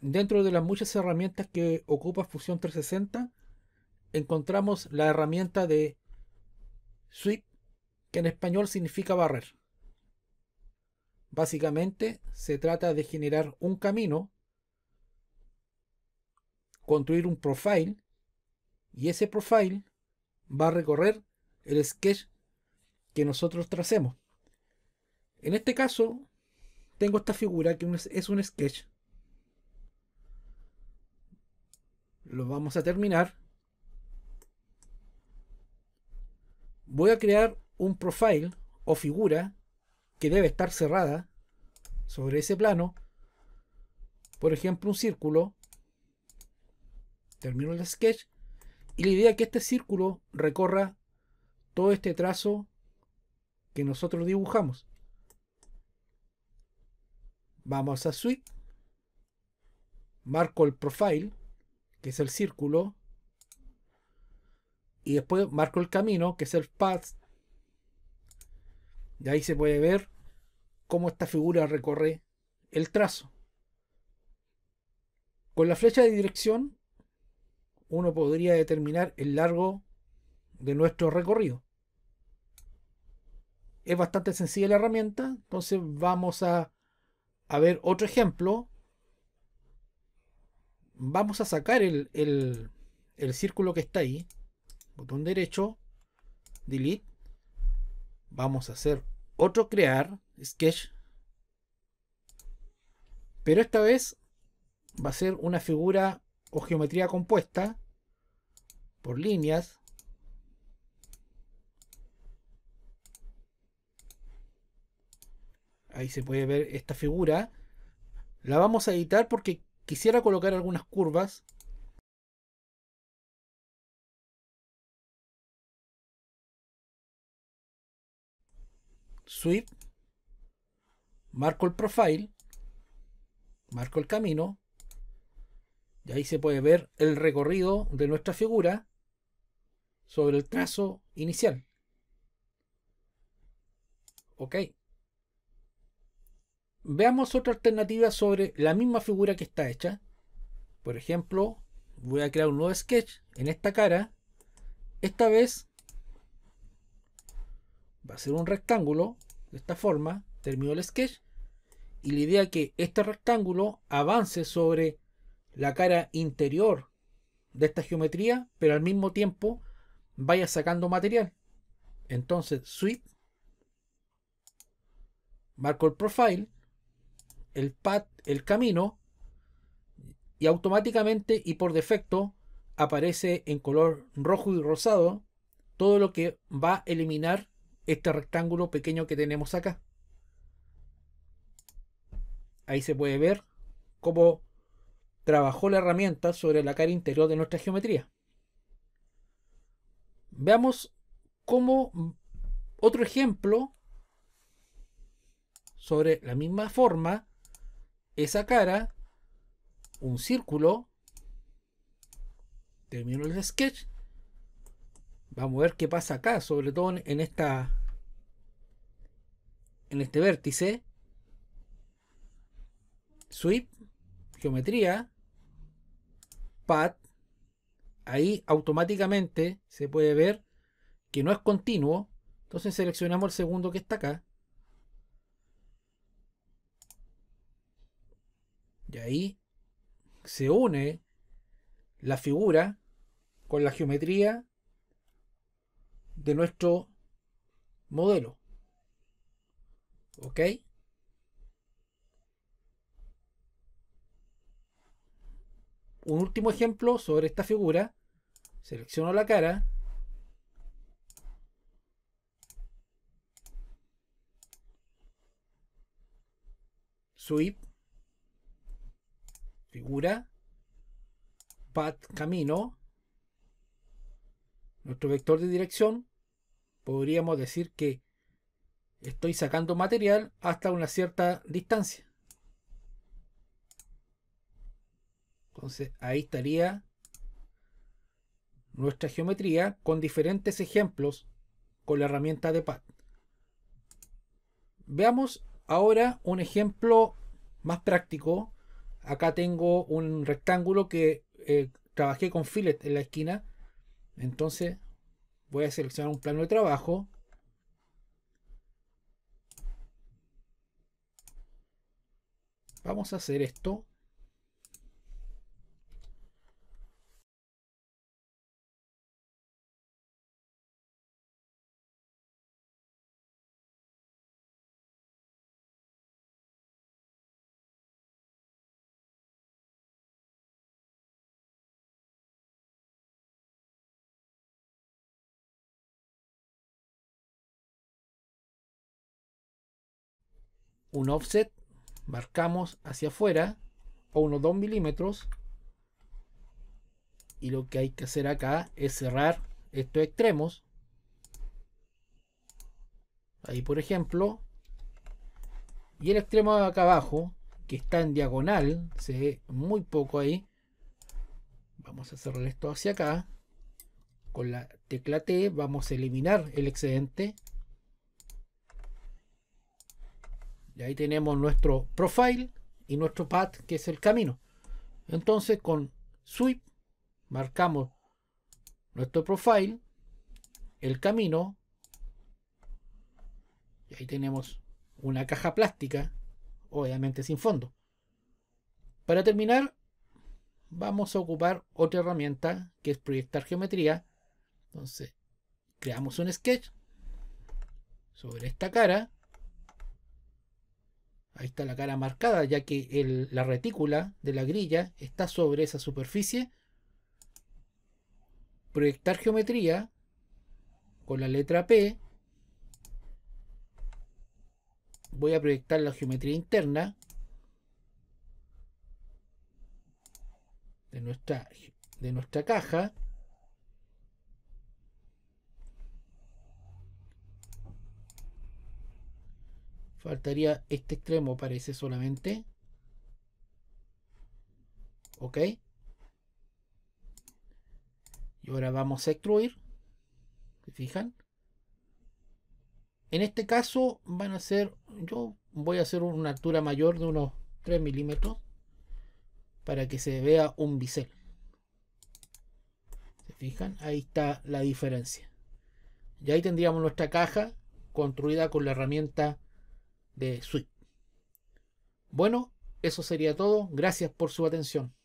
dentro de las muchas herramientas que ocupa Fusion 360, encontramos la herramienta de sweep, que en español significa barrer. Básicamente se trata de generar un camino, construir un profile, y ese profile va a recorrer el sketch que nosotros tracemos. En este caso, tengo esta figura que es un sketch lo vamos a terminar. Voy a crear un profile o figura que debe estar cerrada sobre ese plano. Por ejemplo, un círculo. Termino el sketch. Y la idea es que este círculo recorra todo este trazo que nosotros dibujamos. Vamos a Suite. Marco el profile que es el círculo, y después marco el camino, que es el path. y ahí se puede ver cómo esta figura recorre el trazo. Con la flecha de dirección, uno podría determinar el largo de nuestro recorrido. Es bastante sencilla la herramienta, entonces vamos a, a ver otro ejemplo vamos a sacar el, círculo que está ahí. Botón derecho, delete. Vamos a hacer otro crear, sketch. Pero esta vez va a ser una figura o geometría compuesta por líneas. Ahí se puede ver esta figura. La vamos a editar porque Quisiera colocar algunas curvas. Sweep. Marco el profile. Marco el camino. Y ahí se puede ver el recorrido de nuestra figura sobre el trazo inicial. Ok. Veamos otra alternativa sobre la misma figura que está hecha. Por ejemplo, voy a crear un nuevo sketch en esta cara. Esta vez va a ser un rectángulo de esta forma. Termino el sketch. Y la idea es que este rectángulo avance sobre la cara interior de esta geometría, pero al mismo tiempo vaya sacando material. Entonces, sweep, marco el profile el el camino, y automáticamente y por defecto aparece en color rojo y rosado todo lo que va a eliminar este rectángulo pequeño que tenemos acá. Ahí se puede ver cómo trabajó la herramienta sobre la cara interior de nuestra geometría. Veamos cómo otro ejemplo sobre la misma forma esa cara, un círculo, termino el sketch, vamos a ver qué pasa acá, sobre todo en esta, en este vértice, sweep, geometría, path. ahí automáticamente se puede ver que no es continuo, entonces seleccionamos el segundo que está acá, Y ahí se une la figura con la geometría de nuestro modelo. ¿Ok? Un último ejemplo sobre esta figura. Selecciono la cara. Sweep figura, path camino, nuestro vector de dirección, podríamos decir que estoy sacando material hasta una cierta distancia. Entonces ahí estaría nuestra geometría con diferentes ejemplos con la herramienta de path Veamos ahora un ejemplo más práctico Acá tengo un rectángulo que eh, trabajé con fillet en la esquina. Entonces voy a seleccionar un plano de trabajo. Vamos a hacer esto. un offset, marcamos hacia afuera o unos 2 milímetros y lo que hay que hacer acá es cerrar estos extremos ahí por ejemplo y el extremo de acá abajo que está en diagonal se ve muy poco ahí vamos a cerrar esto hacia acá con la tecla T vamos a eliminar el excedente Y ahí tenemos nuestro profile y nuestro path que es el camino. Entonces con sweep marcamos nuestro profile, el camino. Y ahí tenemos una caja plástica, obviamente sin fondo. Para terminar, vamos a ocupar otra herramienta que es proyectar geometría. Entonces, creamos un sketch sobre esta cara Ahí está la cara marcada, ya que la retícula de la grilla está sobre esa superficie. Proyectar geometría con la letra P. Voy a proyectar la geometría interna de nuestra, de nuestra caja. Faltaría este extremo, parece solamente. Ok. Y ahora vamos a extruir. ¿Se fijan? En este caso van a ser, yo voy a hacer una altura mayor de unos 3 milímetros para que se vea un bisel. ¿Se fijan? Ahí está la diferencia. Y ahí tendríamos nuestra caja construida con la herramienta de Bueno, eso sería todo. Gracias por su atención.